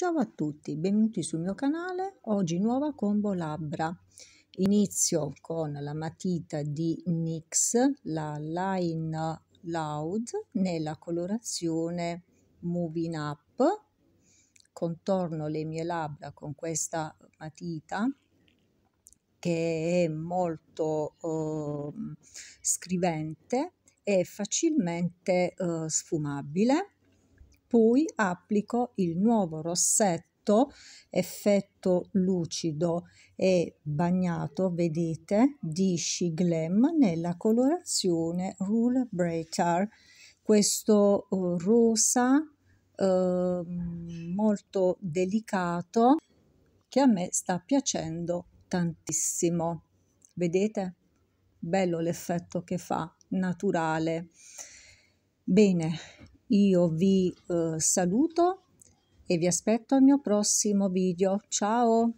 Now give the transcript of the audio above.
Ciao a tutti, benvenuti sul mio canale, oggi nuova combo labbra. Inizio con la matita di NYX, la Line Loud, nella colorazione Moving Up. Contorno le mie labbra con questa matita che è molto eh, scrivente e facilmente eh, sfumabile poi applico il nuovo rossetto effetto lucido e bagnato vedete di Shiglam nella colorazione Rule Breaker questo uh, rosa uh, molto delicato che a me sta piacendo tantissimo vedete bello l'effetto che fa naturale bene io vi eh, saluto e vi aspetto al mio prossimo video. Ciao!